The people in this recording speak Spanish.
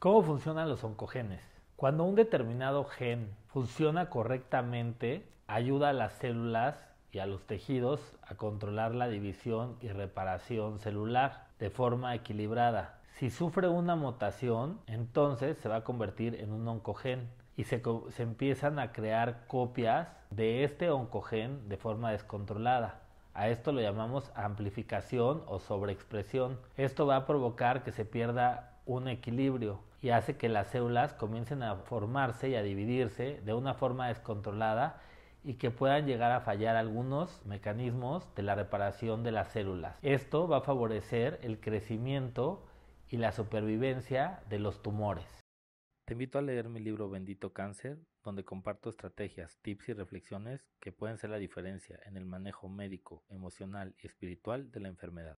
¿Cómo funcionan los oncogenes? Cuando un determinado gen funciona correctamente, ayuda a las células y a los tejidos a controlar la división y reparación celular de forma equilibrada. Si sufre una mutación, entonces se va a convertir en un oncogen y se, empiezan a crear copias de este oncogen de forma descontrolada. A esto lo llamamos amplificación o sobreexpresión. Esto va a provocar que se pierda un equilibrio y hace que las células comiencen a formarse y a dividirse de una forma descontrolada y que puedan llegar a fallar algunos mecanismos de la reparación de las células. Esto va a favorecer el crecimiento y la supervivencia de los tumores. Te invito a leer mi libro Bendito Cáncer, donde comparto estrategias, tips y reflexiones que pueden ser la diferencia en el manejo médico, emocional y espiritual de la enfermedad.